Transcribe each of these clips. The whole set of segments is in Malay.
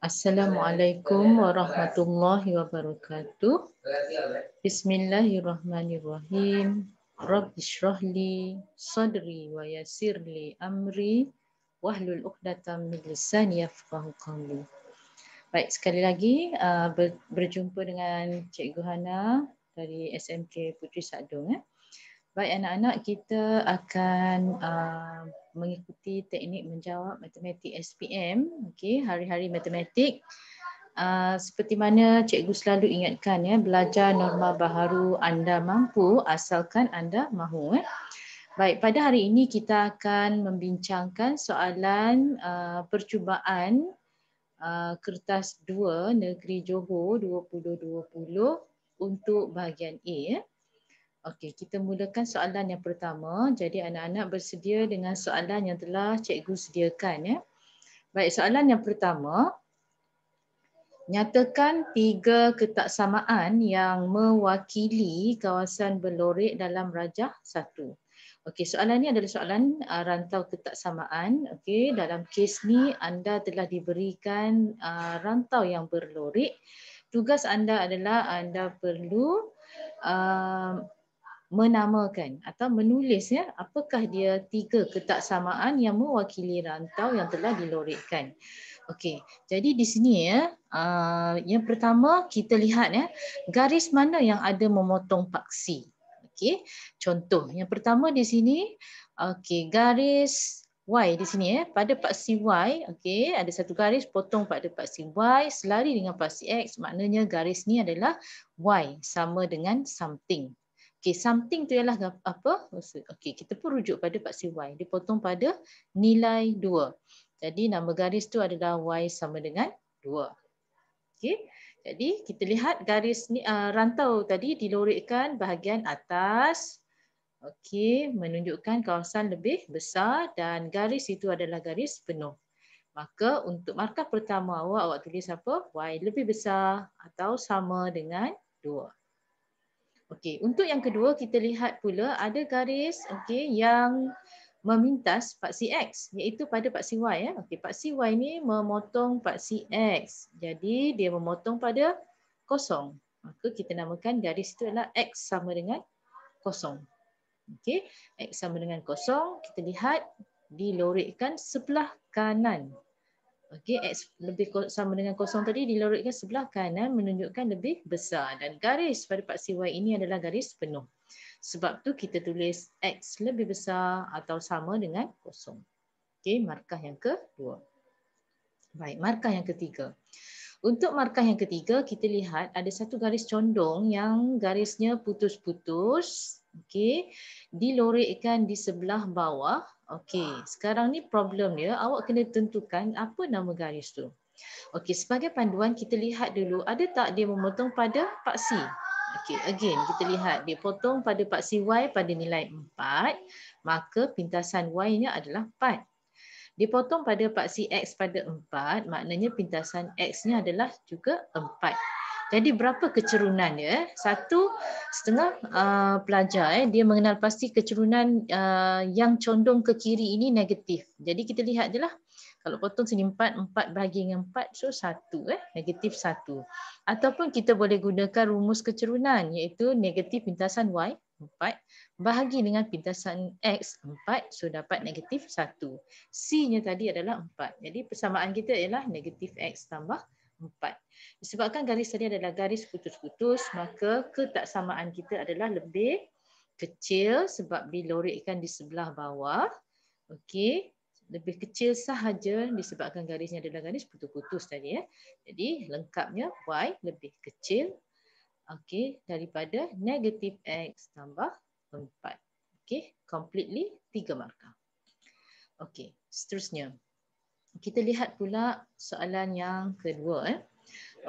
Assalamualaikum warahmatullahi wabarakatuh. Bismillahirrahmanirrahim. Rabbi syrahli sadri wa yasirli amri wahlul uqdatam min lisani yafqahu qawli. Baik, sekali lagi uh, berjumpa dengan Cikgu Hana dari SMK Putri Sadong. Eh. Baik, anak-anak kita akan uh, mengikuti teknik menjawab matematik SPM, okey, hari-hari matematik. Uh, seperti mana cikgu selalu ingatkan ya, belajar norma baharu anda mampu asalkan anda mahu. Eh. Baik, pada hari ini kita akan membincangkan soalan uh, percubaan uh, kertas 2 Negeri Johor 2020 untuk bahagian A. Eh. Okey, kita mulakan soalan yang pertama. Jadi anak-anak bersedia dengan soalan yang telah cikgu sediakan ya. Baik, soalan yang pertama Nyatakan tiga ketaksamaan yang mewakili kawasan belorek dalam rajah satu. Okey, soalan ini adalah soalan uh, rantau ketaksamaan. Okey, dalam kes ni anda telah diberikan uh, rantau yang berlorek. Tugas anda adalah anda perlu uh, menamakan atau menulis ya apakah dia tiga ketaksamaan yang mewakili rantau yang telah dilorekkan. Okey. Jadi di sini ya, uh, yang pertama kita lihat ya, garis mana yang ada memotong paksi. Okey. Contoh, yang pertama di sini okey, garis Y di sini ya pada paksi Y okey ada satu garis potong pada paksi Y selari dengan paksi X maknanya garis ni adalah Y sama dengan something Okay, something tu ialah apa? Okay, kita pun rujuk pada paksi Y. Dia potong pada nilai 2. Jadi nama garis tu adalah Y sama dengan 2. Okay, jadi kita lihat garis ni uh, rantau tadi dilorekkan bahagian atas. Okay, menunjukkan kawasan lebih besar dan garis itu adalah garis penuh. Maka untuk markah pertama awak, awak tulis apa? Y lebih besar atau sama dengan 2. Okey, untuk yang kedua kita lihat pula ada garis okey yang memintas paksi X iaitu pada paksi Y ya. Okey, paksi Y ni memotong paksi X. Jadi dia memotong pada kosong. Maka kita namakan garis itu adalah X sama dengan kosong. Okey, X sama dengan kosong kita lihat dilorekkan sebelah kanan Okey, X lebih sama dengan kosong tadi dilarutkan sebelah kanan menunjukkan lebih besar. Dan garis pada paksi Y ini adalah garis penuh. Sebab tu kita tulis X lebih besar atau sama dengan kosong. Okey, markah yang kedua. Baik, markah yang ketiga. Untuk markah yang ketiga, kita lihat ada satu garis condong yang garisnya putus-putus okey dilorekkan di sebelah bawah okey sekarang ni problem dia awak kena tentukan apa nama garis tu okey sebagai panduan kita lihat dulu ada tak dia memotong pada paksi okey again kita lihat dia potong pada paksi y pada nilai 4 maka pintasan y-nya adalah 4 potong pada paksi x pada 4 maknanya pintasan x-nya adalah juga 4 jadi berapa kecerunan ya? Satu setengah uh, pelajar eh, dia mengenal pasti kecerunan uh, yang condong ke kiri ini negatif. Jadi kita lihat je lah. Kalau potong sini 4, 4 bahagi dengan 4, so satu. Eh? Negatif 1. Ataupun kita boleh gunakan rumus kecerunan iaitu negatif pintasan Y, 4. Bahagi dengan pintasan X, 4. So dapat negatif satu. C-nya tadi adalah 4. Jadi persamaan kita ialah negatif X tambah empat. Disebabkan garis tadi adalah garis putus-putus, maka ketaksamaan kita adalah lebih kecil sebab dilorikkan di sebelah bawah. Okey, lebih kecil sahaja disebabkan garisnya adalah garis putus-putus tadi ya. Jadi lengkapnya y lebih kecil okey daripada negatif x tambah 4. Okey, completely tiga markah. Okey, seterusnya kita lihat pula soalan yang kedua. Eh.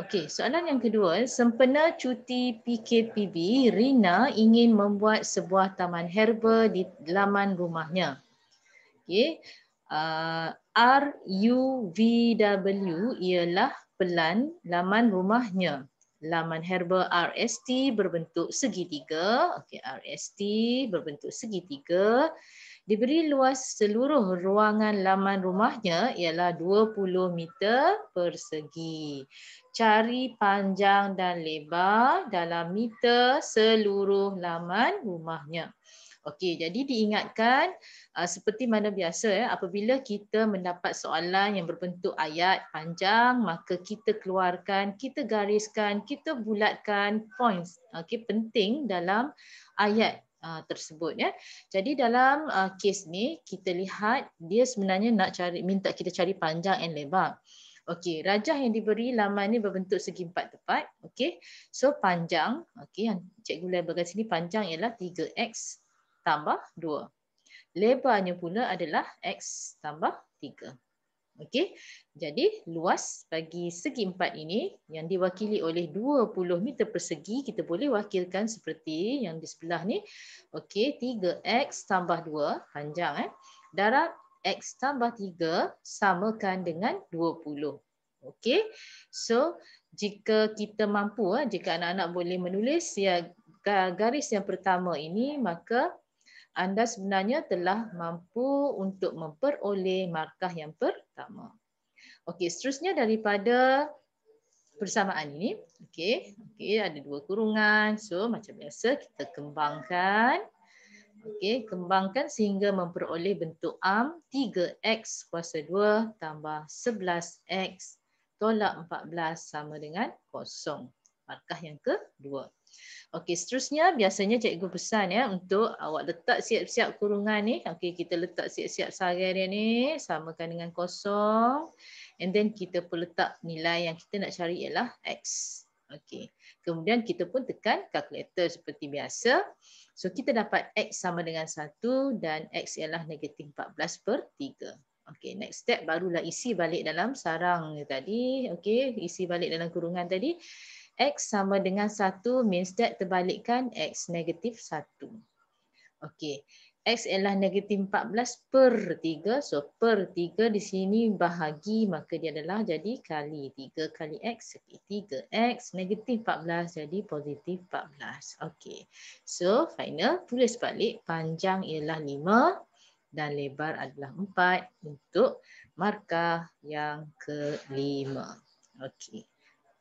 Okey, soalan yang kedua, sempena cuti PKPB, Rina ingin membuat sebuah taman herba di laman rumahnya. Okey, uh, R U V W ialah pelan laman rumahnya. Laman herba RST berbentuk segitiga. Okey, RST berbentuk segitiga diberi luas seluruh ruangan laman rumahnya ialah 20 meter persegi. Cari panjang dan lebar dalam meter seluruh laman rumahnya. Okey, jadi diingatkan ah, seperti mana biasa ya, apabila kita mendapat soalan yang berbentuk ayat panjang, maka kita keluarkan, kita gariskan, kita bulatkan points. Okey, penting dalam ayat Ah, tersebut ya. Jadi dalam uh, kes ni kita lihat dia sebenarnya nak cari minta kita cari panjang and lebar. Okey, rajah yang diberi laman ni berbentuk segi empat tepat. Okey. So panjang, okey yang cikgu label kat sini panjang ialah 3x tambah 2. Lebarnya pula adalah x tambah 3. Okey. Jadi luas bagi segi empat ini yang diwakili oleh 20 meter persegi kita boleh wakilkan seperti yang di sebelah ni. Okey, 3x tambah 2 panjang eh. Darab x tambah 3 samakan dengan 20. Okey. So jika kita mampu, eh, jika anak-anak boleh menulis ya garis yang pertama ini, maka anda sebenarnya telah mampu untuk memperoleh markah yang pertama. Okey, seterusnya daripada persamaan ini, okey, okey ada dua kurungan. So macam biasa kita kembangkan. Okey, kembangkan sehingga memperoleh bentuk am 3x kuasa 2 tambah 11x tolak 14 sama dengan kosong. Markah yang kedua. Okey, seterusnya biasanya cikgu pesan ya untuk awak letak siap-siap kurungan ni. Okey, kita letak siap-siap sarai dia ni samakan dengan kosong. And then kita pun letak nilai yang kita nak cari ialah x. Okey. Kemudian kita pun tekan kalkulator seperti biasa. So kita dapat x sama dengan 1 dan x ialah negatif 14 per 3. Okey, next step barulah isi balik dalam sarang tadi. Okey, isi balik dalam kurungan tadi. X sama dengan 1 means that terbalikkan X negatif 1. Okey. X ialah negatif 14 per 3. So per 3 di sini bahagi maka dia adalah jadi kali 3 kali X. 3X negatif 14 jadi positif 14. Okey. So final tulis balik panjang ialah 5 dan lebar adalah 4 untuk markah yang kelima. Okey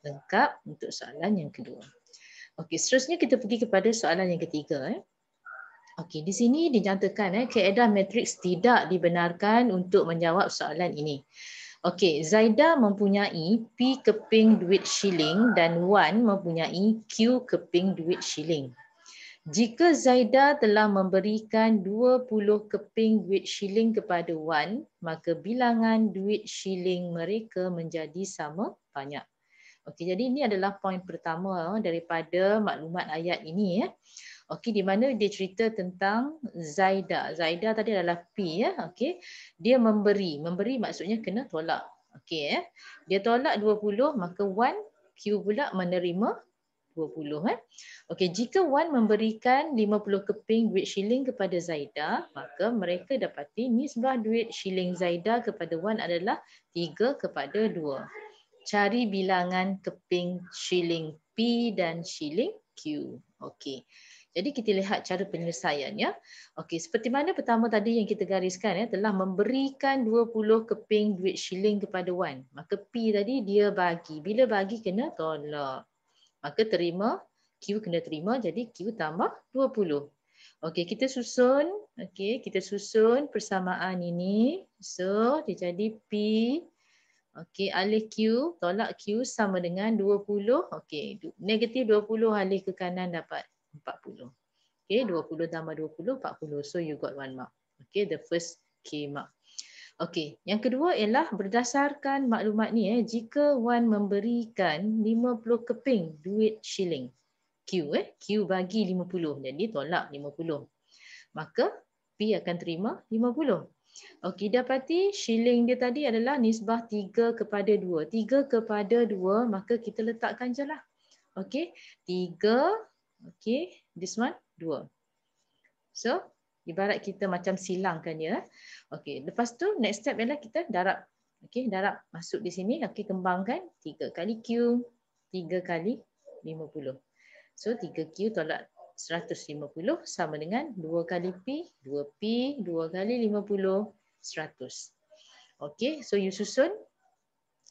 lengkap untuk soalan yang kedua. Okey, seterusnya kita pergi kepada soalan yang ketiga. Eh. Okey, di sini dinyatakan eh, keadaan matriks tidak dibenarkan untuk menjawab soalan ini. Okey, Zaida mempunyai P keping duit shilling dan Wan mempunyai Q keping duit shilling. Jika Zaida telah memberikan 20 keping duit shilling kepada Wan, maka bilangan duit shilling mereka menjadi sama banyak. Okey, jadi ini adalah poin pertama daripada maklumat ayat ini ya. Okey, di mana dia cerita tentang Zaida. Zaida tadi adalah P ya. Okey. Dia memberi. Memberi maksudnya kena tolak. Okey ya. Dia tolak 20 maka 1 Q pula menerima 20 eh. Okey, jika Wan memberikan 50 keping duit shilling kepada Zaida, maka mereka dapati nisbah duit shilling Zaida kepada Wan adalah 3 kepada cari bilangan keping shilling P dan shilling Q. Okey. Jadi kita lihat cara penyelesaian ya. Okey, seperti mana pertama tadi yang kita gariskan ya telah memberikan 20 keping duit shilling kepada Wan. Maka P tadi dia bagi. Bila bagi kena tolak. Maka terima Q kena terima jadi Q tambah 20. Okey, kita susun. Okey, kita susun persamaan ini. So, dia jadi P Okey, alih Q, tolak Q sama dengan 20. Okey, negatif 20 alih ke kanan dapat 40. Okey, 20 tambah 20, 40. So you got one mark. Okey, the first K mark. Okey, yang kedua ialah berdasarkan maklumat ni, eh, jika Wan memberikan 50 keping duit shilling, Q, eh, Q bagi 50, jadi tolak 50. Maka P akan terima 50. Okey, dapati shilling dia tadi adalah nisbah 3 kepada 2. 3 kepada 2, maka kita letakkan je lah. Okey, 3, okey, this one, 2. So, ibarat kita macam silangkan ya. Okey, lepas tu next step ialah kita darab. Okey, darab masuk di sini, okey, kembangkan 3 kali Q, 3 kali 50. So, 3Q tolak 150 sama dengan 2 kali pi, 2 pi, 2 kali 50, 100. Okay, so you susun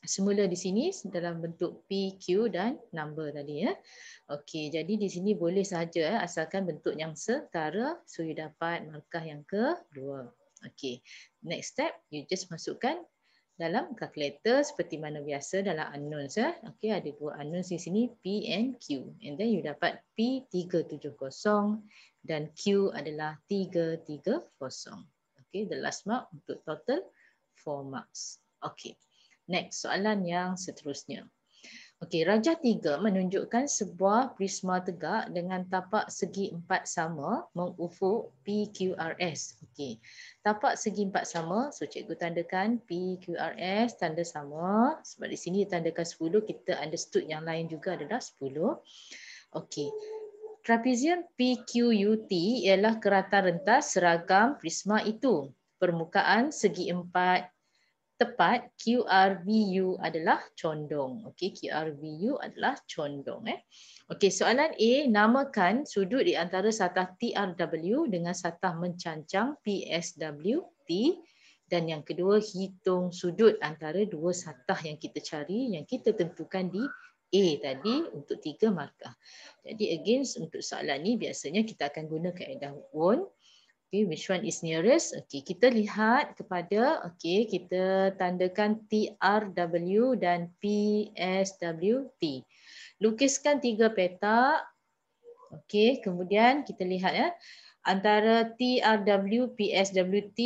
semula di sini dalam bentuk p, q dan number tadi ya. Okay, jadi di sini boleh saja asalkan bentuk yang setara so you dapat markah yang kedua. Okay, Next step you just masukkan dalam kalkulator seperti mana biasa dalam unknown eh. Okey ada dua unknown di sini P and Q. And then you dapat P 370 dan Q adalah 330. Okey the last mark untuk total 4 marks. Okey. Next soalan yang seterusnya. Okey, rajah tiga menunjukkan sebuah prisma tegak dengan tapak segi empat sama mengufuk PQRS. Okey, tapak segi empat sama, so cikgu tandakan PQRS tanda sama. Sebab di sini tandakan sepuluh, kita understood yang lain juga adalah sepuluh. Okey, trapezium PQUT ialah keratan rentas seragam prisma itu. Permukaan segi empat tepat QRVU adalah condong. Okey, QRVU adalah condong eh. Okey, soalan A namakan sudut di antara satah TRW dengan satah mencancang PSWT dan yang kedua hitung sudut antara dua satah yang kita cari yang kita tentukan di A tadi untuk tiga markah. Jadi against untuk soalan ni biasanya kita akan guna kaedah Wundt Okay, which one is nearest? Okay, kita lihat kepada, okay, kita tandakan TRW dan PSWT. Lukiskan tiga peta. Okay, kemudian kita lihat ya. Antara TRW, PSWT,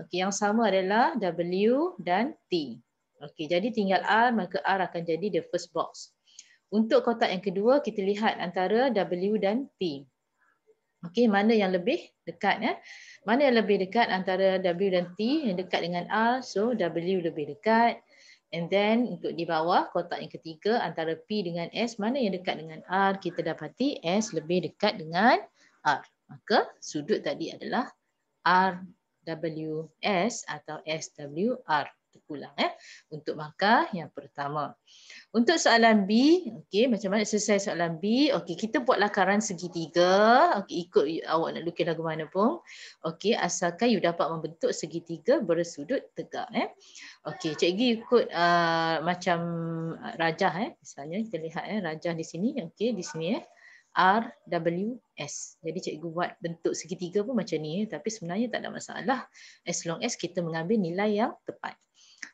okay, yang sama adalah W dan T. Okay, jadi tinggal R, maka R akan jadi the first box. Untuk kotak yang kedua, kita lihat antara W dan T. Okey, mana yang lebih dekat ya? Mana yang lebih dekat antara W dan T yang dekat dengan R? So W lebih dekat. And then untuk di bawah kotak yang ketiga antara P dengan S mana yang dekat dengan R? Kita dapati S lebih dekat dengan R. Maka sudut tadi adalah RWS atau SWR. Pulang eh untuk markah yang pertama. Untuk soalan B, okey macam mana selesai soalan B? Okey, kita buat lakaran segitiga. Okey, ikut awak nak lukis lagu mana pun. Okey, asalkan you dapat membentuk segitiga bersudut tegak eh. Okey, cikgu ikut uh, macam rajah eh. Misalnya kita lihat eh rajah di sini, okey di sini eh. R W S. Jadi cikgu buat bentuk segitiga pun macam ni tapi sebenarnya tak ada masalah as long as kita mengambil nilai yang tepat.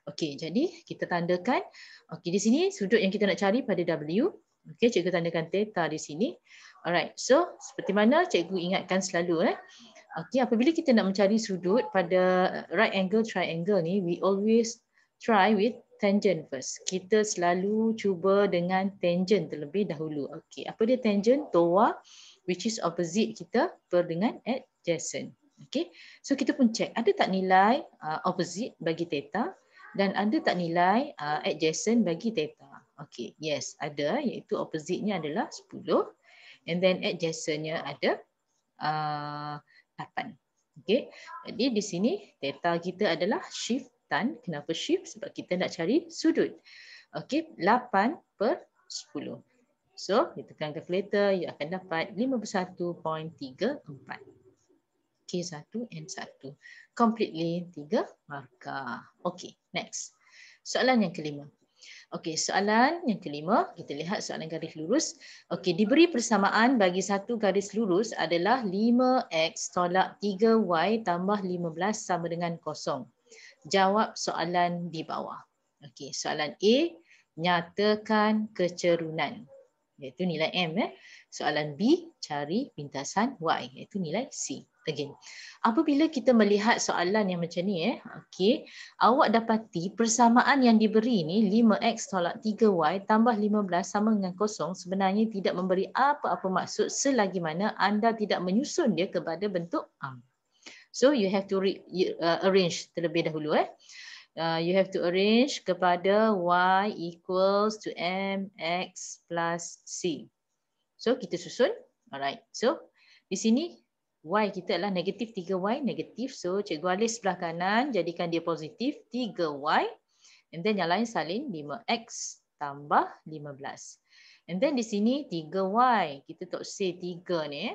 Okey, jadi kita tandakan. Okey, di sini sudut yang kita nak cari pada W. Okey, cikgu tandakan theta di sini. Alright, so seperti mana cikgu ingatkan selalu. Eh? Okey, apabila kita nak mencari sudut pada right angle triangle ni, we always try with tangent first. Kita selalu cuba dengan tangent terlebih dahulu. Okey, apa dia tangent? Toa, which is opposite kita per dengan adjacent. Okey, so kita pun check ada tak nilai uh, opposite bagi theta dan ada tak nilai uh, adjacent bagi theta? Okey, yes, ada iaitu opposite-nya adalah 10 and then adjacent-nya ada uh, 8. Okey. Jadi di sini theta kita adalah shift tan. Kenapa shift? Sebab kita nak cari sudut. Okey, 8 per 10. So, kita tekan calculator, you akan dapat 51.34. K N1 completely 3 markah. Okey, next. Soalan yang kelima. Okey, soalan yang kelima, kita lihat soalan garis lurus. Okey, diberi persamaan bagi satu garis lurus adalah 5x tolak 3y tambah 15 sama dengan kosong. Jawab soalan di bawah. Okey, soalan A, nyatakan kecerunan. Iaitu nilai M. Eh. Soalan B, cari pintasan Y. Iaitu nilai C again. Apabila kita melihat soalan yang macam ni eh, okay, awak dapati persamaan yang diberi ni 5x tolak 3y tambah 15 sama dengan kosong sebenarnya tidak memberi apa-apa maksud selagi mana anda tidak menyusun dia kepada bentuk a. So you have to uh, arrange terlebih dahulu eh. Uh, you have to arrange kepada y equals to mx plus c. So kita susun. Alright. So di sini Y kita adalah negatif 3Y negatif. So cikgu alis sebelah kanan jadikan dia positif 3Y. And then yang lain salin 5X tambah 15. And then di sini 3Y. Kita tak say 3 ni.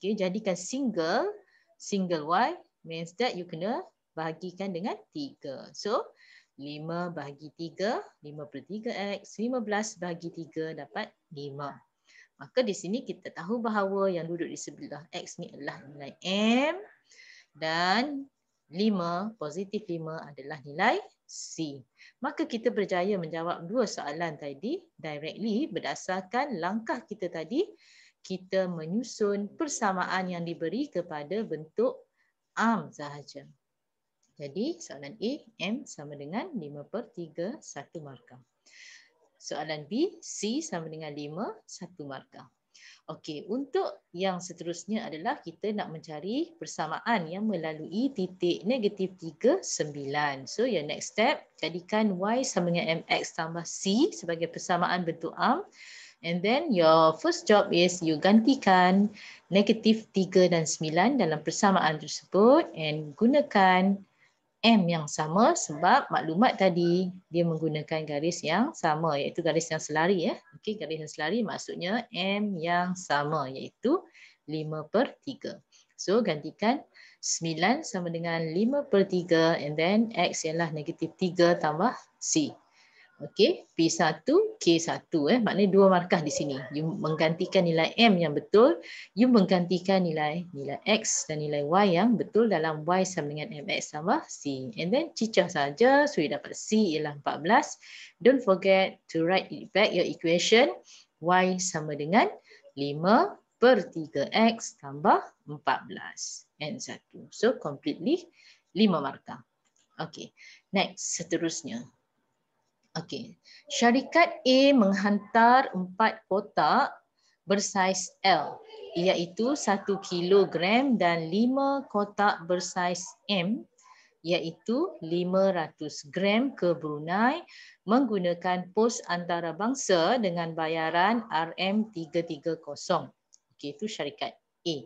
Okay, jadikan single. Single Y means that you kena bahagikan dengan 3. So 5 bahagi 3, 5 per 3X, 15 bahagi 3 dapat 5. 5. Maka di sini kita tahu bahawa yang duduk di sebelah X ni adalah nilai M dan 5, positif 5 adalah nilai C. Maka kita berjaya menjawab dua soalan tadi directly berdasarkan langkah kita tadi kita menyusun persamaan yang diberi kepada bentuk am sahaja. Jadi soalan A, M sama dengan 5 per 3, 1 markah soalan B, C sama dengan 5, 1 markah. Okey, untuk yang seterusnya adalah kita nak mencari persamaan yang melalui titik negatif 3, 9. So, your next step, jadikan Y sama dengan MX tambah C sebagai persamaan bentuk am. And then your first job is you gantikan negatif 3 dan 9 dalam persamaan tersebut and gunakan M yang sama sebab maklumat tadi dia menggunakan garis yang sama iaitu garis yang selari ya. Okey garis yang selari maksudnya M yang sama iaitu 5/3. So gantikan 9 sama dengan 5/3 and then x ialah -3 tambah c. Okey, P1, K1 eh. Maknanya dua markah di sini. You menggantikan nilai M yang betul, you menggantikan nilai nilai X dan nilai Y yang betul dalam Y sama dengan MX sama C. And then cicah saja, so you dapat C ialah 14. Don't forget to write it back your equation. Y sama dengan 5 per 3X tambah 14. And 1. So completely 5 markah. Okey, next seterusnya. Okey. Syarikat A menghantar empat kotak bersaiz L iaitu 1 kilogram dan 5 kotak bersaiz M iaitu 500 gram ke Brunei menggunakan pos antarabangsa dengan bayaran RM330. Okey itu syarikat A.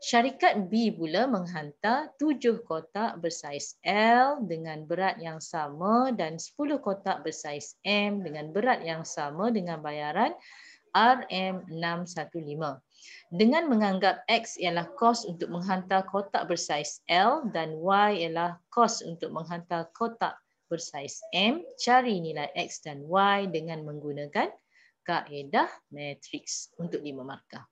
Syarikat B pula menghantar tujuh kotak bersaiz L dengan berat yang sama dan sepuluh kotak bersaiz M dengan berat yang sama dengan bayaran RM615. Dengan menganggap X ialah kos untuk menghantar kotak bersaiz L dan Y ialah kos untuk menghantar kotak bersaiz M, cari nilai X dan Y dengan menggunakan kaedah matriks untuk lima markah.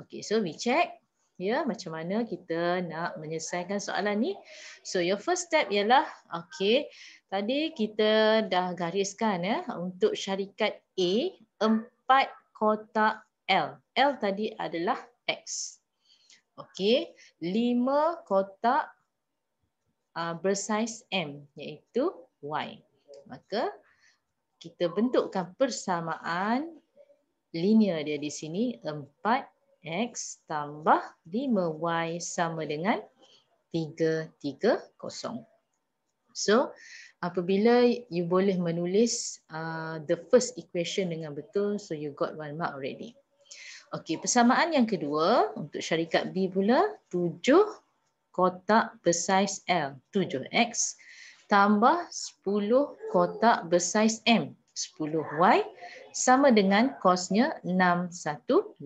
Okay, so we check ya macam mana kita nak menyelesaikan soalan ni so your first step ialah okey tadi kita dah gariskan ya untuk syarikat A empat kotak L L tadi adalah x okey Lima kotak uh, bersaiz M iaitu y maka kita bentukkan persamaan linear dia di sini 4 X tambah 5Y sama dengan 330. So apabila you boleh menulis uh, the first equation dengan betul, so you got one mark already. Okay, persamaan yang kedua untuk syarikat B pula, 7 kotak bersaiz L, 7X tambah 10 kotak bersaiz M, 10Y sama dengan kosnya 615.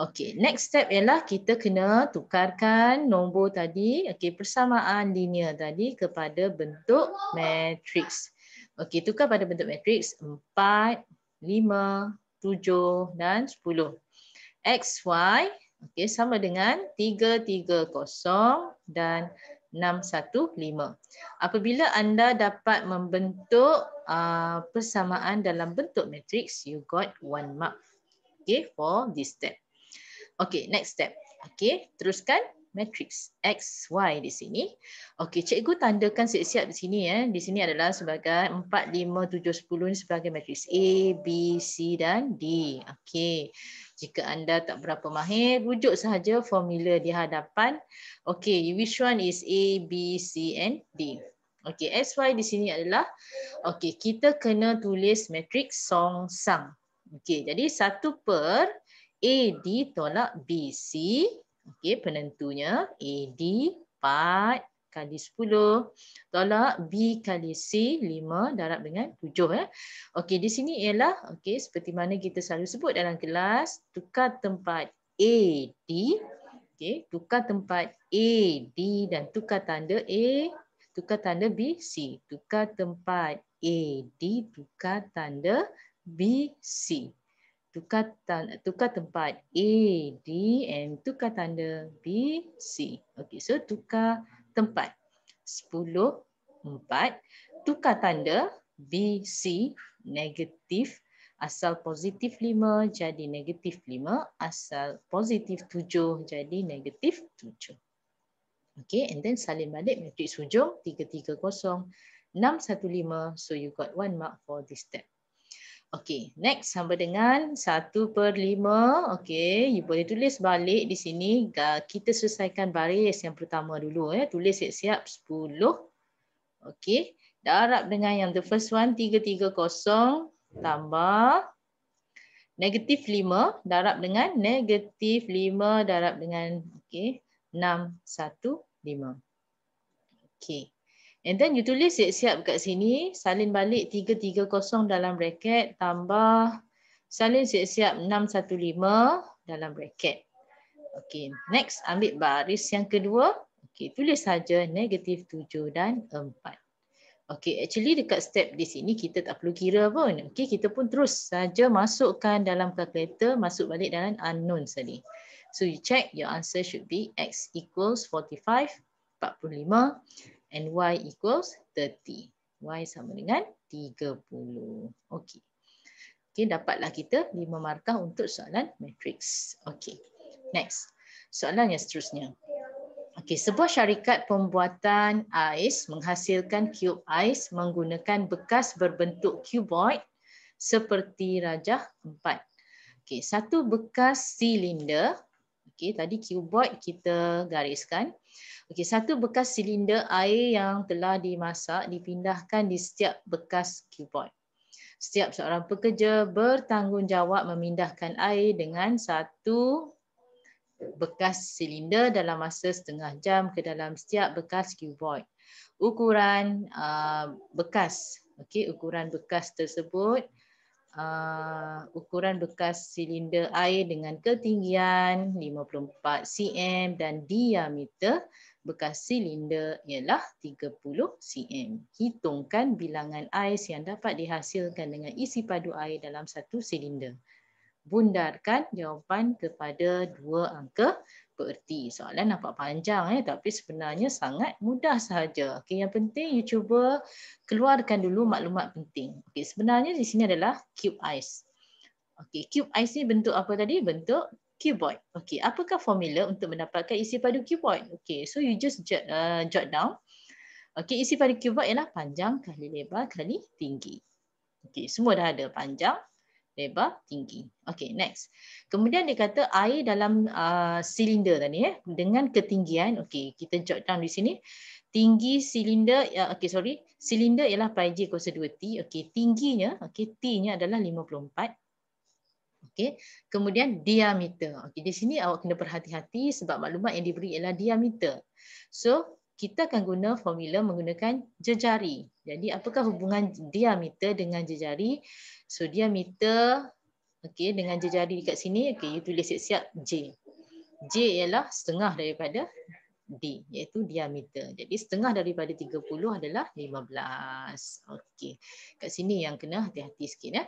Okey, next step ialah kita kena tukarkan nombor tadi, okey persamaan linear tadi kepada bentuk matrix. Okey, tukar pada bentuk matrix 4, 5, 7 dan 10. Y, okey sama dengan 330 dan 615. Apabila anda dapat membentuk uh, persamaan dalam bentuk matrix, you got one mark. Okey, for this step. Okay, next step. Okay, teruskan matrix X, Y di sini. Okay, cikgu tandakan siap-siap di sini. Eh. Di sini adalah sebagai 4, 5, 7, 10 ini sebagai matrix A, B, C dan D. Okay, jika anda tak berapa mahir, rujuk sahaja formula di hadapan. Okay, which one is A, B, C and D? Okay, X, Y di sini adalah, okay, kita kena tulis matrix song-sang. Okay, jadi satu per A D tolak B C, Okey, penentunya A D 4 kali 10 tolak B kali C 5 darab dengan 7. Eh. Okey, di sini ialah okey seperti mana kita selalu sebut dalam kelas tukar tempat A D, Okey, tukar tempat A D dan tukar tanda A tukar tanda B C, Tukar tempat A D tukar tanda B C tukar, tukar tempat A, D and tukar tanda B, C. Okay, so tukar tempat. 10, 4. Tukar tanda B, C, negatif. Asal positif 5 jadi negatif 5. Asal positif 7 jadi negatif 7. Okay, and then salin balik matriks hujung 330. 615 so you got one mark for this step Okey, next sama dengan 1 per 5. Okey, you boleh tulis balik di sini. Kita selesaikan baris yang pertama dulu. Eh, Tulis siap-siap 10. Okey, darab dengan yang the first one 330 tambah negatif 5 darab dengan negatif 5 darab dengan okey 615. Okey. And then you tulis siap-siap kat sini, salin balik 330 dalam bracket tambah salin siap-siap 615 dalam bracket. Okay, next ambil baris yang kedua. Okay, tulis saja negatif 7 dan 4. Okay, actually dekat step di sini kita tak perlu kira pun. Okay, kita pun terus saja masukkan dalam kalkulator masuk balik dalam unknown sini. So you check your answer should be x equals 45, 45 and y equals 30. Y sama dengan 30. Okey. Okey, dapatlah kita 5 markah untuk soalan matrix. Okey. Next. Soalan yang seterusnya. Okey, sebuah syarikat pembuatan ais menghasilkan kub ais menggunakan bekas berbentuk kuboid seperti rajah 4. Okey, satu bekas silinder Okey, tadi cuboid kita gariskan. Okey, satu bekas silinder air yang telah dimasak dipindahkan di setiap bekas cuboid. Setiap seorang pekerja bertanggungjawab memindahkan air dengan satu bekas silinder dalam masa setengah jam ke dalam setiap bekas cuboid. Ukuran uh, bekas, okey, ukuran bekas tersebut uh, ukuran bekas silinder air dengan ketinggian 54 cm dan diameter bekas silinder ialah 30 cm. Hitungkan bilangan ais yang dapat dihasilkan dengan isi padu air dalam satu silinder. Bundarkan jawapan kepada dua angka erti. Soalan nampak panjang eh tapi sebenarnya sangat mudah sahaja. Okey yang penting you cuba keluarkan dulu maklumat penting. Okey sebenarnya di sini adalah cube ice. Okey cube ice ni bentuk apa tadi? Bentuk cuboid. Okey apakah formula untuk mendapatkan isi padu cuboid? Okey so you just jot, uh, jot down. Okey isi padu cuboid ialah panjang kali lebar kali tinggi. Okey semua dah ada panjang lebar tinggi. Okey, next. Kemudian dia kata air dalam uh, silinder uh, tadi eh dengan ketinggian okey, kita jot down di sini. Tinggi silinder ya uh, okey sorry, silinder ialah pi j kuasa 2t. Okey, tingginya okey t-nya adalah 54. Okey. Kemudian diameter. Okey, di sini awak kena berhati-hati sebab maklumat yang diberi ialah diameter. So, kita akan guna formula menggunakan jejari. Jadi apakah hubungan diameter dengan jejari? So diameter okey dengan jejari dekat sini okey you tulis siap-siap J. J ialah setengah daripada D iaitu diameter. Jadi setengah daripada 30 adalah 15. Okey. Kat sini yang kena hati-hati sikit ya.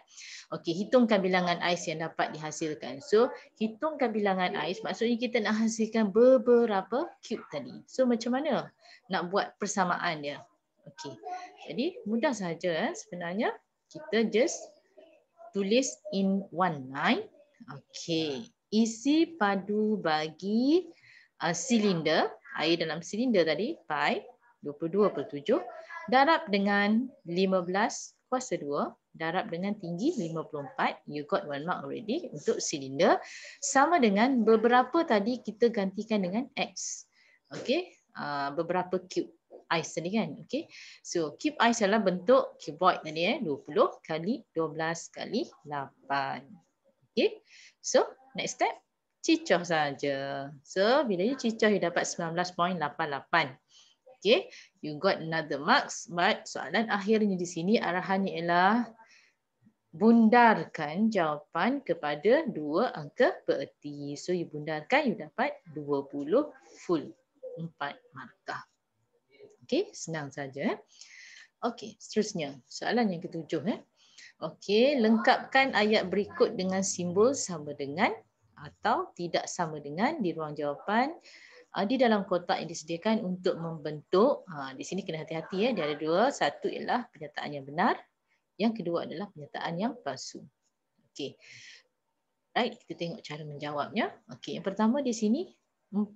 Okey, hitungkan bilangan ais yang dapat dihasilkan. So, hitungkan bilangan ais maksudnya kita nak hasilkan beberapa cube tadi. So, macam mana nak buat persamaan dia? Okey. Jadi mudah saja ya. sebenarnya kita just tulis in one line. Okey. Isi padu bagi uh, silinder air dalam silinder tadi pi 22.7 darab dengan 15 kuasa 2 darab dengan tinggi 54 you got one mark already untuk silinder sama dengan beberapa tadi kita gantikan dengan x okey uh, ah, beberapa cube ice tadi kan okey so cube ice adalah bentuk cuboid tadi eh 20 kali 12 kali 8 okey so next step cicah saja. So bila you cicah you dapat 19.88. Okay, you got another marks but soalan akhirnya di sini arahannya ialah bundarkan jawapan kepada dua angka bererti. So you bundarkan you dapat 20 full empat markah. Okay, senang saja. Okay, seterusnya soalan yang ketujuh. Eh. Okay, lengkapkan ayat berikut dengan simbol sama dengan atau tidak sama dengan di ruang jawapan uh, di dalam kotak yang disediakan untuk membentuk. Uh, di sini kena hati-hati ya. Dia ada dua. Satu ialah pernyataan yang benar. Yang kedua adalah pernyataan yang palsu. Okey. Right, kita tengok cara menjawabnya. Okey, yang pertama di sini 4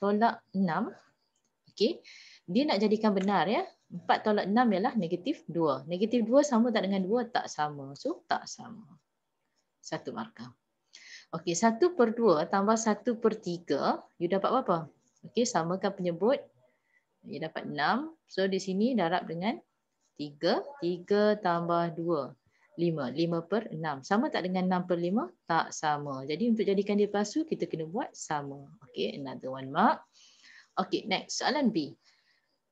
tolak 6. Okey. Dia nak jadikan benar ya. 4 tolak 6 ialah negatif 2. Negatif 2 sama tak dengan 2? Tak sama. So, tak sama. Satu markah. Okey, satu per dua tambah satu per tiga, you dapat berapa? Okey, sama samakan penyebut. You dapat enam. So di sini darab dengan tiga tiga tambah dua lima lima per enam Sama tak dengan enam per lima? Tak sama. Jadi untuk jadikan dia palsu, kita kena buat sama. Okey, another one mark. Okey, next. Soalan B.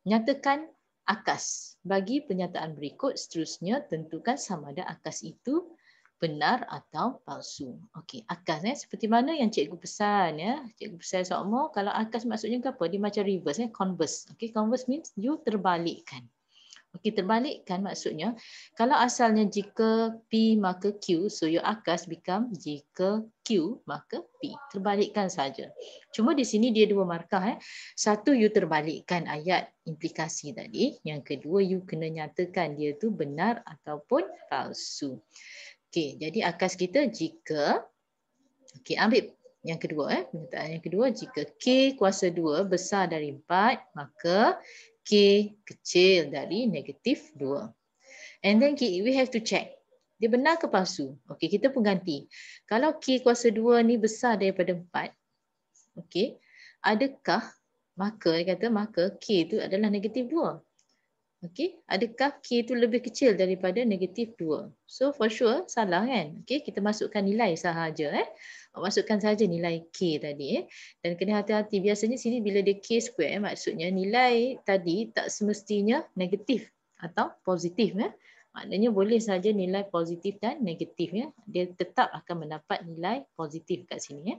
Nyatakan akas. Bagi pernyataan berikut, seterusnya tentukan sama ada akas itu benar atau palsu. Okey, akas eh seperti mana yang cikgu pesan ya. Cikgu pesan soal mau kalau akas maksudnya ke apa? Dia macam reverse eh converse. Okey, converse means you terbalikkan. Okey, terbalikkan maksudnya kalau asalnya jika P maka Q, so your akas become jika Q maka P. Terbalikkan saja. Cuma di sini dia dua markah eh. Satu you terbalikkan ayat implikasi tadi, yang kedua you kena nyatakan dia tu benar ataupun palsu. Okey, jadi akas kita jika okey ambil yang kedua eh, penyataan yang kedua jika k kuasa 2 besar dari 4, maka k kecil dari negatif 2. And then okay, we have to check dia benar ke palsu? Okey, kita pun ganti. Kalau k kuasa 2 ni besar daripada 4, okey. Adakah maka dia kata maka k itu adalah negatif 2? Okey, adakah K itu lebih kecil daripada negatif 2? So for sure salah kan? Okey, kita masukkan nilai sahaja eh. Masukkan saja nilai K tadi eh. Dan kena hati-hati biasanya sini bila dia K square eh, maksudnya nilai tadi tak semestinya negatif atau positif ya. Eh. Maknanya boleh saja nilai positif dan negatif Eh. Dia tetap akan mendapat nilai positif kat sini Eh.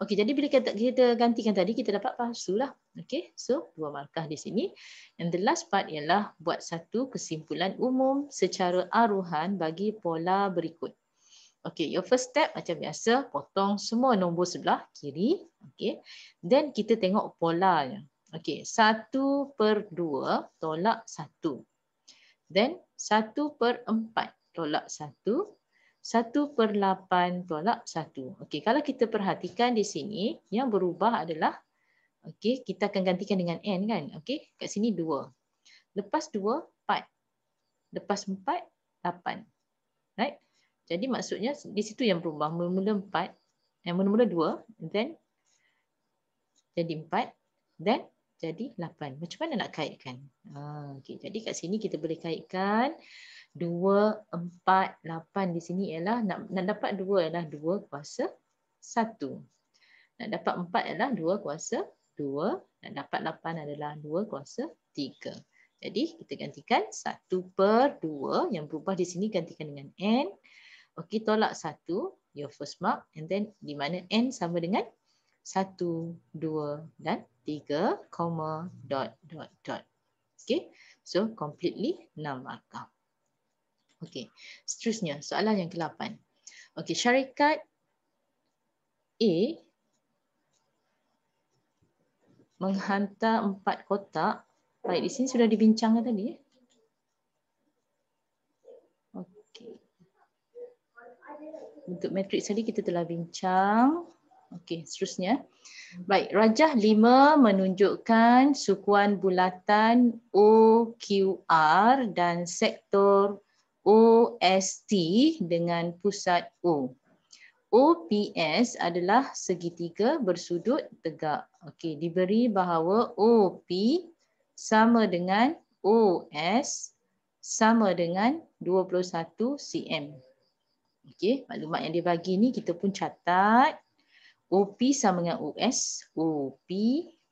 Okey, jadi bila kita, kita gantikan tadi, kita dapat palsu lah. Okey, so dua markah di sini. And the last part ialah buat satu kesimpulan umum secara aruhan bagi pola berikut. Okey, your first step macam biasa, potong semua nombor sebelah kiri. Okey, then kita tengok polanya. Okey, satu per dua tolak satu. Then satu per empat tolak satu. 1 per 8 tolak 1. Okey, kalau kita perhatikan di sini, yang berubah adalah, okey, kita akan gantikan dengan N kan? Okey, kat sini 2. Lepas 2, 4. Lepas 4, 8. Right? Jadi maksudnya di situ yang berubah. Mula-mula 4, yang mula-mula 2, then jadi 4, then jadi 8. Macam mana nak kaitkan? Ah, okey, jadi kat sini kita boleh kaitkan 2, 4, 8 di sini ialah nak, nak dapat 2 ialah 2 kuasa 1. Nak dapat 4 ialah 2 kuasa 2. Nak dapat 8 adalah 2 kuasa 3. Jadi kita gantikan 1 per 2 yang berubah di sini gantikan dengan N. Okey tolak 1, your first mark. And then di mana N sama dengan 1, 2 dan 3, comma, dot, dot, dot. Okay, so completely 6 markah. Okey. Seterusnya, soalan yang ke-8. Okey, syarikat A menghantar empat kotak. Baik, di sini sudah dibincangkan tadi. Ya? Okey. Untuk matriks tadi kita telah bincang. Okey, seterusnya. Baik, rajah 5 menunjukkan sukuan bulatan OQR dan sektor OST dengan pusat O. OPS adalah segitiga bersudut tegak. Okey, diberi bahawa OP sama dengan OS sama dengan 21 cm. Okey, maklumat yang dia bagi ni kita pun catat. OP sama dengan OS, OP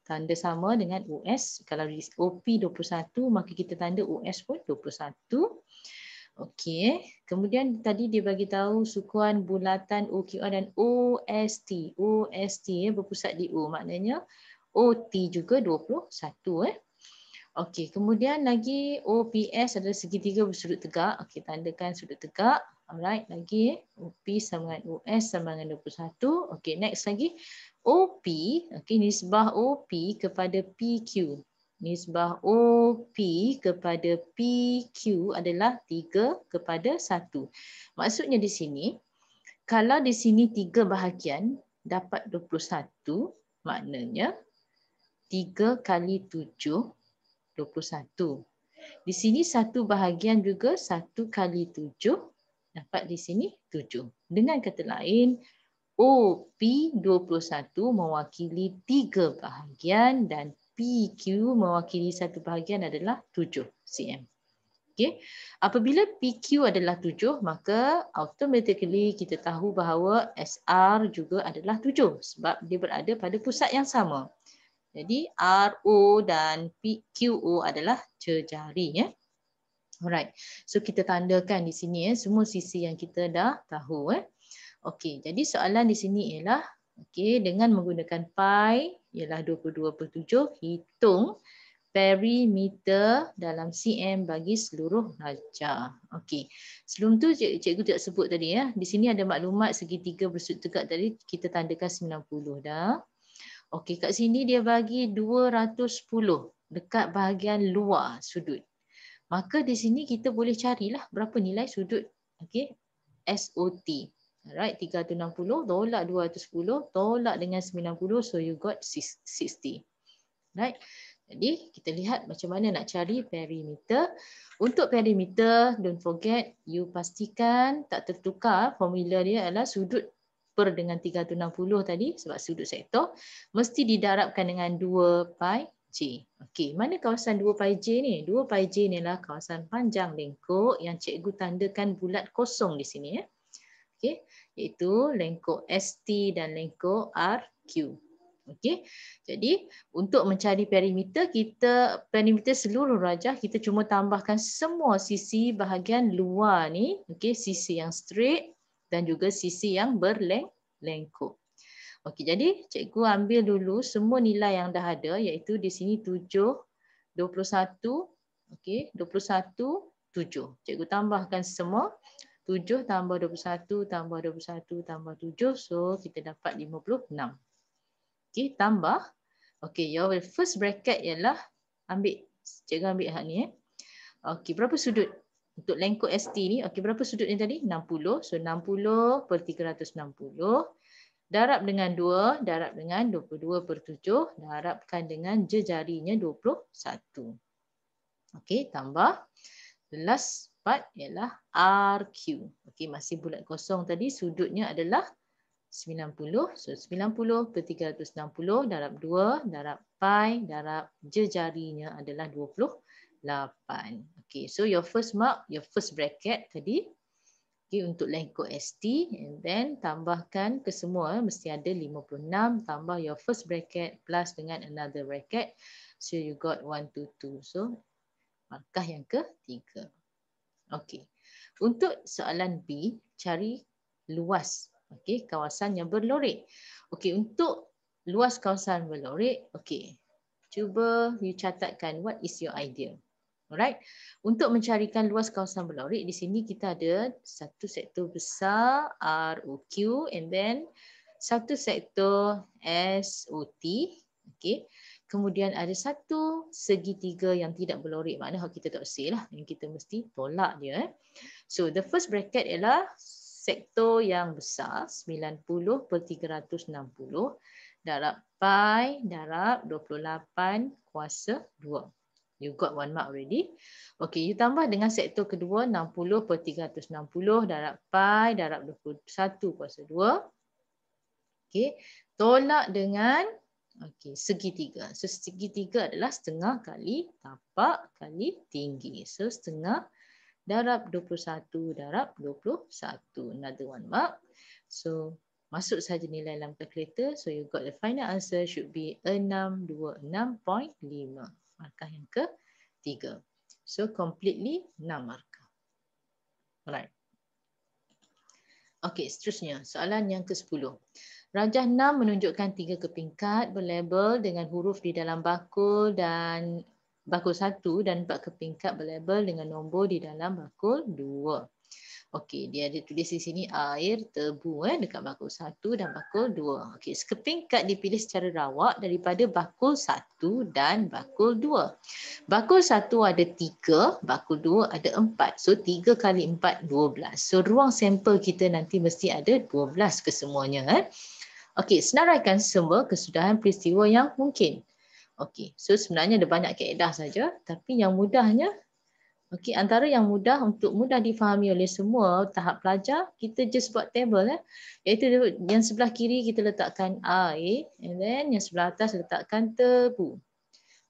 tanda sama dengan OS. Kalau OP 21 maka kita tanda OS pun 21. Okey. Kemudian tadi dia bagi tahu sukuan bulatan OKR dan OST. OST ya berpusat di O maknanya OT juga 21 eh. Okey, kemudian lagi OPS adalah segitiga bersudut tegak. Okey, tandakan sudut tegak. Alright, lagi OP sama dengan OS sama dengan 21. Okey, next lagi OP, okey nisbah OP kepada PQ. Nisbah OP kepada PQ adalah 3 kepada 1. Maksudnya di sini, kalau di sini 3 bahagian dapat 21, maknanya 3 kali 7, 21. Di sini 1 bahagian juga 1 kali 7, dapat di sini 7. Dengan kata lain, OP21 mewakili 3 bahagian dan PQ mewakili satu bahagian adalah 7 cm. Okey, Apabila PQ adalah 7, maka automatically kita tahu bahawa SR juga adalah 7 sebab dia berada pada pusat yang sama. Jadi RO dan PQO adalah jejari. Ya. Alright. So kita tandakan di sini ya, semua sisi yang kita dah tahu. Ya. Okey, jadi soalan di sini ialah Okey, dengan menggunakan pi ialah 22.7 hitung perimeter dalam cm bagi seluruh darjah. Okey. Sebelum tu cik-cik cikgu tak sebut tadi ya. Di sini ada maklumat segitiga bersudut tegak tadi kita tandakan 90 dah. Okey, kat sini dia bagi 210 dekat bahagian luar sudut. Maka di sini kita boleh carilah berapa nilai sudut okey SOT. Alright, 360 tolak 210 tolak dengan 90 so you got 60. Right? Jadi kita lihat macam mana nak cari perimeter. Untuk perimeter, don't forget you pastikan tak tertukar formula dia adalah sudut per dengan 360 tadi sebab sudut sektor mesti didarabkan dengan 2 pi J. Okey, mana kawasan 2 pi J ni? 2 pi J ni lah kawasan panjang lengkok yang cikgu tandakan bulat kosong di sini ya. Eh okey iaitu lengkok ST dan lengkok RQ okey jadi untuk mencari perimeter kita perimeter seluruh rajah kita cuma tambahkan semua sisi bahagian luar ni okey sisi yang straight dan juga sisi yang berlengkok okey jadi cikgu ambil dulu semua nilai yang dah ada iaitu di sini 7 21 okey 21 7 cikgu tambahkan semua 7 tambah 21 tambah 21 tambah 7. So kita dapat 56. Okay, tambah. Okay, your first bracket ialah ambil. Cikgu ambil hak ni. Eh. Okay, berapa sudut? Untuk lengkok ST ni, okay, berapa sudut ni tadi? 60. So 60 per 360. Darab dengan 2, darab dengan 22 per 7. Darabkan dengan jejarinya 21. Okey tambah. Last 4 ialah RQ. Okey, masih bulat kosong tadi sudutnya adalah 90. So 90 per 360 darab 2 darab pi darab jejarinya adalah 28. Okey, so your first mark, your first bracket tadi okay, untuk lengkok ST and then tambahkan ke semua eh, mesti ada 56 tambah your first bracket plus dengan another bracket. So you got 122. So markah yang ke ketiga. Okey. Untuk soalan B, cari luas. Okey, kawasan yang berlorik. Okey, untuk luas kawasan berlorek, okey. Cuba you catatkan what is your idea. Alright. Untuk mencarikan luas kawasan berlorek di sini kita ada satu sektor besar ROQ and then satu sektor SOT. Okey. Kemudian ada satu segitiga yang tidak berlorik. Maknanya kita tak say lah. Yang kita mesti tolak dia. Eh. So the first bracket ialah sektor yang besar. 90 per 360 darab pi darab 28 kuasa 2. You got one mark already. Okay, you tambah dengan sektor kedua 60 per 360 darab pi darab 21 kuasa 2. Okay, tolak dengan Okey, segitiga. So segitiga adalah setengah kali tapak kali tinggi. So setengah darab 21 darab 21. Another one mark. So masuk saja nilai dalam kalkulator. So you got the final answer should be 626.5. Markah yang ke tiga. So completely 6 markah. Alright. Okey, seterusnya soalan yang ke sepuluh. Rajah 6 menunjukkan tiga kepingkat berlabel dengan huruf di dalam bakul dan bakul 1 dan empat kepingkat berlabel dengan nombor di dalam bakul 2. Okey, dia ada tulis di sini air tebu eh, dekat bakul 1 dan bakul 2. Okey, sekepingkat dipilih secara rawak daripada bakul 1 dan bakul 2. Bakul 1 ada 3, bakul 2 ada 4. So 3 kali 4, 12. So ruang sampel kita nanti mesti ada 12 kesemuanya. Eh. Okey, senaraikan semua kesudahan peristiwa yang mungkin. Okey, so sebenarnya ada banyak kaedah saja, tapi yang mudahnya, okey, antara yang mudah untuk mudah difahami oleh semua tahap pelajar, kita just buat table. Eh? Iaitu yang sebelah kiri kita letakkan air, and then yang sebelah atas letakkan tebu.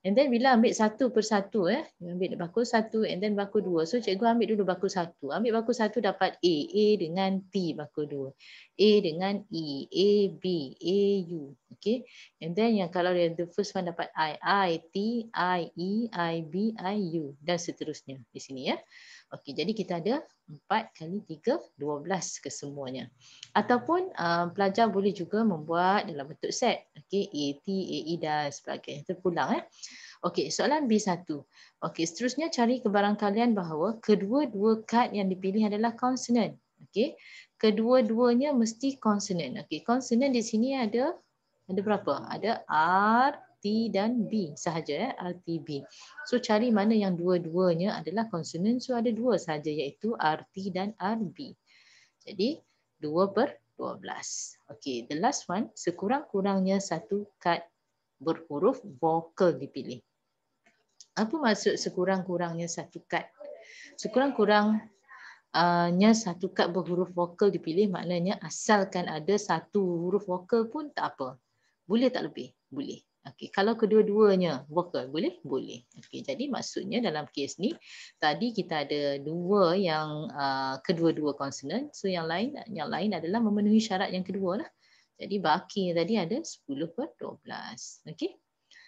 And then bila ambil satu persatu satu eh, ambil bakul satu and then bakul dua. So cikgu ambil dulu bakul satu. Ambil bakul satu dapat A, A dengan T bakul dua. A dengan E, A, B, A, U. Okay. And then yang kalau yang the first one dapat I, I, T, I, E, I, B, I, U dan seterusnya di sini ya. Eh. Okey, jadi kita ada 4 kali 3, 12 kesemuanya. Ataupun uh, pelajar boleh juga membuat dalam bentuk set. Okey, A, T, A, E dan sebagainya. Terpulang. Eh. Okey, soalan B1. Okey, seterusnya cari kebarangkalian bahawa kedua-dua kad yang dipilih adalah konsonan, Okey, kedua-duanya mesti konsonan, Okey, Konsonan di sini ada ada berapa? Ada R, T dan B sahaja eh RTB. So cari mana yang dua-duanya adalah konsonan so ada dua sahaja iaitu RT dan RB. Jadi 2 per 12. Okey, the last one sekurang-kurangnya satu kad berhuruf vokal dipilih. Apa maksud sekurang-kurangnya satu kad? sekurang kurangnya satu kad berhuruf vokal dipilih maknanya asalkan ada satu huruf vokal pun tak apa. Boleh tak lebih? Boleh. Okey, kalau kedua-duanya vocal boleh? Boleh. Okey, jadi maksudnya dalam kes ni tadi kita ada dua yang uh, kedua-dua consonant. So yang lain yang lain adalah memenuhi syarat yang kedua lah. Jadi baki tadi ada 10 per 12. Okey.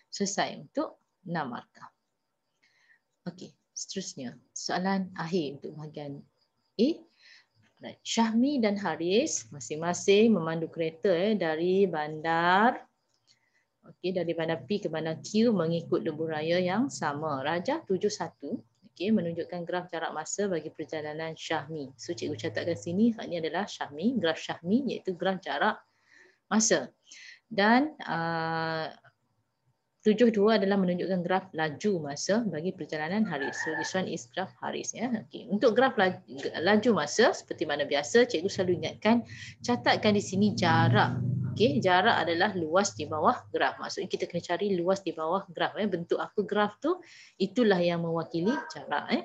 Selesai untuk 6 markah. Okey, seterusnya. Soalan akhir untuk bahagian A. Right. Syahmi dan Haris masing-masing memandu kereta eh, dari bandar Okey daripada P ke mana Q mengikut lebuh raya yang sama. Rajah 71 okey menunjukkan graf jarak masa bagi perjalanan Syahmi. So cikgu catatkan sini ini adalah Syahmi, graf Syahmi iaitu graf jarak masa. Dan uh, 72 adalah menunjukkan graf laju masa bagi perjalanan Haris. So this one is graf haris ya. Okey. Untuk graf laju, laju masa seperti mana biasa cikgu selalu ingatkan catatkan di sini jarak Okey, jarak adalah luas di bawah graf. Maksudnya kita kena cari luas di bawah graf eh. Bentuk apa graf tu? Itulah yang mewakili jarak eh.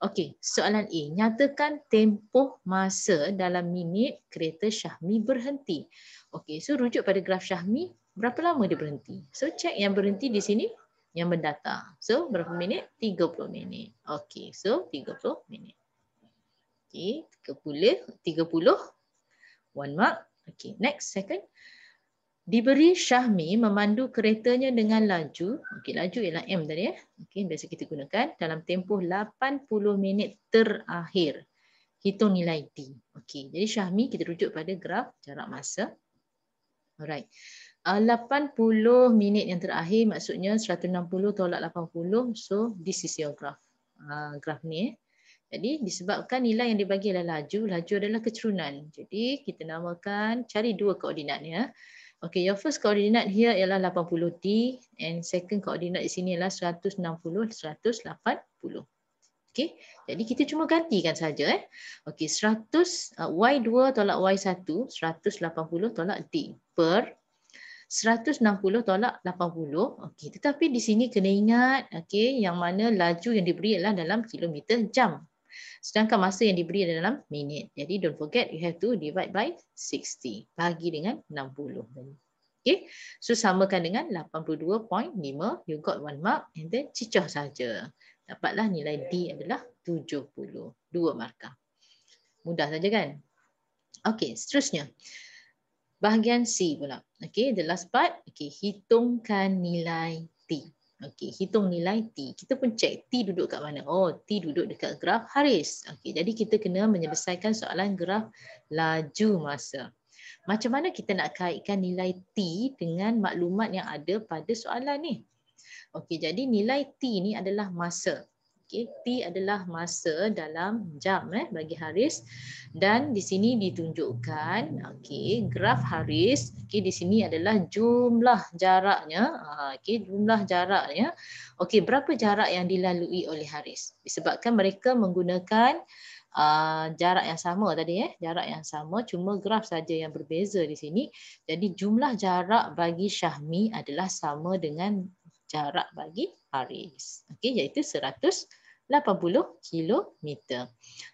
Okey, soalan A. Nyatakan tempoh masa dalam minit kereta Syahmi berhenti. Okey, so rujuk pada graf Syahmi, berapa lama dia berhenti? So check yang berhenti di sini yang mendata. So berapa minit? 30 minit. Okey, so 30 minit. Okey, 30 30 one mark Okay, next second. Diberi Syahmi memandu keretanya dengan laju. Okay, laju ialah M tadi ya. Eh. Okay, biasa kita gunakan dalam tempoh 80 minit terakhir. Hitung nilai t. Okay, jadi Syahmi kita rujuk pada graf jarak masa. Alright. 80 ah, minit yang terakhir maksudnya 160 tolak 80. So this is your graph. Uh, graph ni. Eh. Jadi disebabkan nilai yang dibagi adalah laju, laju adalah kecerunan. Jadi kita namakan cari dua koordinatnya. Okey, your first koordinat here ialah 80 t, and second koordinat di sini ialah 160, 180. Okey, jadi kita cuma gantikan saja. Eh. Okay, 100, uh, Y2 tolak Y1, 180 tolak t per 160 tolak 80. Okey, tetapi di sini kena ingat okey, yang mana laju yang diberi ialah dalam kilometer jam. Sedangkan masa yang diberi adalah minit. Jadi don't forget you have to divide by 60. Bagi dengan 60. Okay. So samakan dengan 82.5. You got one mark and then cicah saja. Dapatlah nilai D adalah 70. Dua markah. Mudah saja kan? Okay, seterusnya. Bahagian C pula. Okay, the last part. Okay, hitungkan nilai T. Okey, hitung nilai T. Kita pun cek T duduk kat mana. Oh, T duduk dekat graf Haris. Okey, jadi kita kena menyelesaikan soalan graf laju masa. Macam mana kita nak kaitkan nilai T dengan maklumat yang ada pada soalan ni? Okey, jadi nilai T ni adalah masa. Okay, T adalah masa dalam jam eh bagi Haris dan di sini ditunjukkan okay graf Haris. Okay, di sini adalah jumlah jaraknya. Ah, okay, jumlah jaraknya. Okay, berapa jarak yang dilalui oleh Haris? Disebabkan mereka menggunakan Uh, jarak yang sama tadi eh jarak yang sama cuma graf saja yang berbeza di sini jadi jumlah jarak bagi Syahmi adalah sama dengan jarak bagi Haris okay iaitu 100 80 km.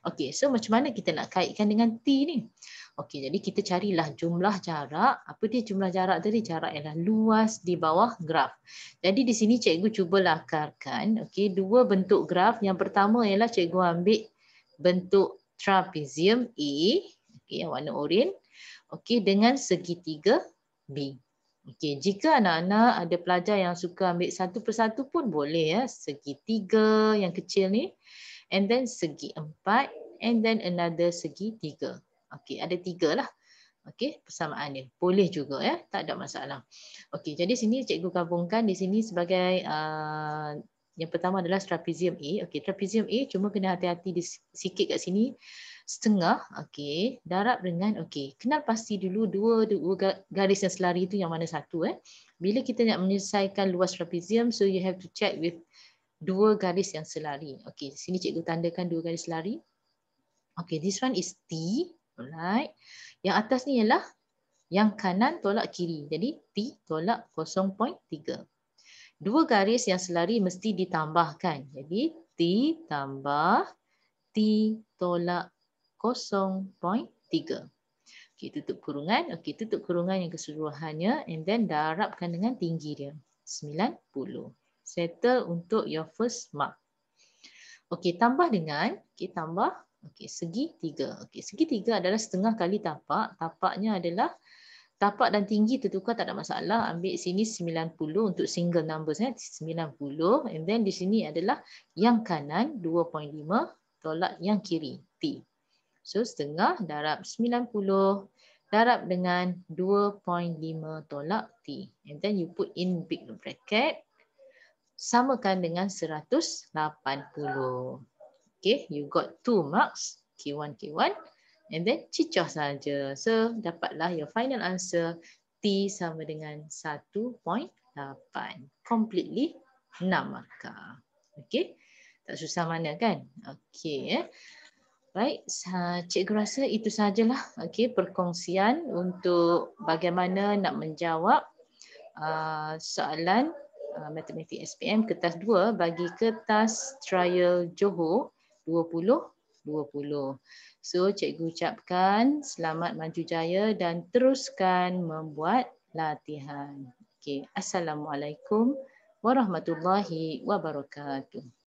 Okey, so macam mana kita nak kaitkan dengan T ni? Okey, jadi kita carilah jumlah jarak. Apa dia jumlah jarak tadi? Jarak ialah luas di bawah graf. Jadi di sini cikgu cuba lakarkan. Okey, dua bentuk graf. Yang pertama ialah cikgu ambil bentuk trapezium A. Okey, yang warna oranye. Okey, dengan segitiga B. Okey, jika anak-anak ada pelajar yang suka ambil satu persatu pun boleh ya. Segi tiga yang kecil ni. And then segi empat. And then another segi tiga. Okey, ada tiga lah. Okey, persamaan dia. Boleh juga ya. Tak ada masalah. Okey, jadi sini cikgu gabungkan di sini sebagai uh, yang pertama adalah trapezium A. Okey, trapezium A cuma kena hati-hati di sikit kat sini setengah okey darab dengan okey kenal pasti dulu dua, dua garis yang selari itu yang mana satu eh bila kita nak menyelesaikan luas trapezium so you have to check with dua garis yang selari okey sini cikgu tandakan dua garis selari okey this one is t alright yang atas ni ialah yang kanan tolak kiri jadi t tolak 0.3 Dua garis yang selari mesti ditambahkan. Jadi T tambah T tolak 0.3. Okey, tutup kurungan. Okey, tutup kurungan yang keseluruhannya and then darabkan dengan tinggi dia. 90. Settle untuk your first mark. Okey, tambah dengan, okey, tambah okey, segi 3. Okey, segi 3 adalah setengah kali tapak. Tapaknya adalah tapak dan tinggi tertukar tak ada masalah. Ambil sini 90 untuk single numbers ya, eh. 90 and then di sini adalah yang kanan 2.5 tolak yang kiri t. So setengah darab 90 darab dengan 2.5 tolak T. And then you put in big bracket. Samakan dengan 180. Okay, you got 2 marks. K1, K1. And then cicah saja. So dapatlah your final answer. T sama dengan 1.8. Completely 6 markah. Okay. Tak susah mana kan? Okay. Eh? Baik, cikgu rasa itu sajalah okey perkongsian untuk bagaimana nak menjawab uh, soalan uh, matematik SPM kertas 2 bagi kertas trial Johor 2020. So cikgu ucapkan selamat maju jaya dan teruskan membuat latihan. Okey, assalamualaikum warahmatullahi wabarakatuh.